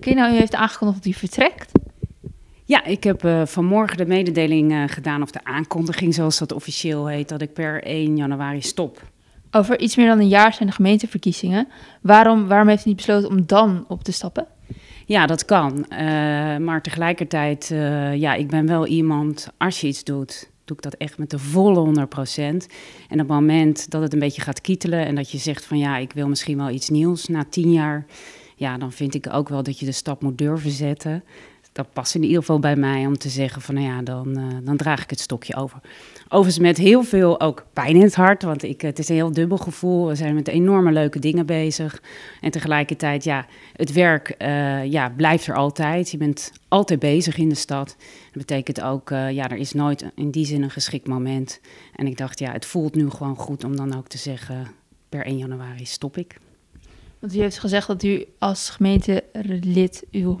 Kun nou, u heeft aangekondigd dat u vertrekt. Ja, ik heb eh, vanmorgen de mededeling eh, gedaan, of de aankondiging zoals dat officieel heet, dat ik per 1 januari stop. Over iets meer dan een jaar zijn de gemeenteverkiezingen. Waarom, waarom heeft u niet besloten om dan op te stappen? Ja, dat kan. Eh, maar tegelijkertijd, ja, ik ben wel iemand, als je iets doet, doe ik dat echt met de volle 100%. En op het moment dat het een beetje gaat kietelen en dat je zegt van ja, ik wil misschien wel iets nieuws na tien jaar ja, dan vind ik ook wel dat je de stap moet durven zetten. Dat past in ieder geval bij mij om te zeggen van nou ja, dan, eh, dan draag ik het stokje over. Overigens met heel veel ook pijn in het hart, want ik, het is een heel dubbel gevoel. We zijn met enorme leuke dingen bezig. En tegelijkertijd, ja, het werk eh, ja, blijft er altijd. Je bent altijd bezig in de stad. Dat betekent ook, eh, ja, er is nooit in die zin een geschikt moment. En ik dacht, ja, het voelt nu gewoon goed om dan ook te zeggen, per 1 januari stop ik. Want u heeft gezegd dat u als gemeentelid uw 100%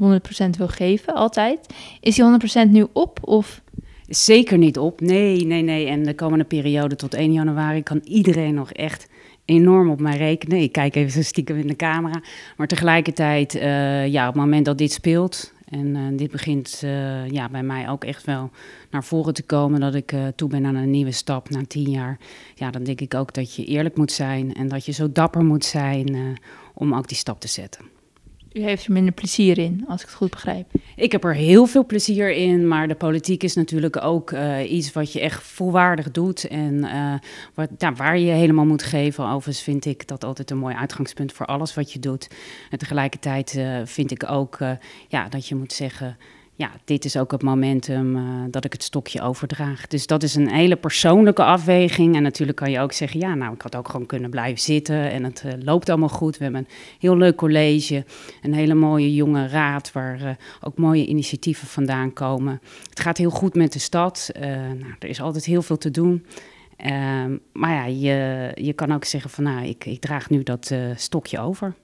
wil geven, altijd. Is die 100% nu op of... Zeker niet op, nee, nee, nee. En de komende periode tot 1 januari kan iedereen nog echt enorm op mij rekenen. Ik kijk even stiekem in de camera. Maar tegelijkertijd, eh, ja, op het moment dat dit speelt, en eh, dit begint eh, ja, bij mij ook echt wel naar voren te komen dat ik eh, toe ben aan een nieuwe stap na tien jaar. Ja, dan denk ik ook dat je eerlijk moet zijn en dat je zo dapper moet zijn om ook die stap te zetten u heeft er minder plezier in, als ik het goed begrijp. Ik heb er heel veel plezier in, maar de politiek is natuurlijk ook eh, iets wat je echt volwaardig doet. En eh, waar je helemaal moet geven. Overigens vind ik dat altijd een mooi uitgangspunt voor alles wat je doet. En tegelijkertijd eh, vind ik ook ja, dat je moet zeggen ja, dit is ook het momentum eh, dat ik het stokje overdraag. Dus dat is een hele persoonlijke afweging. En natuurlijk kan je ook zeggen, ja, nou, ik had ook gewoon kunnen blijven zitten en het eh, loopt allemaal goed. We hebben een heel leuk college, een hele mooie jonge raad waar eh, ook mooie initiatieven vandaan komen. Het gaat heel goed met de stad. nou, er is altijd heel veel te doen. Ehm, maar ja, je, je kan ook zeggen van, nou, ik, ik draag nu dat stokje over.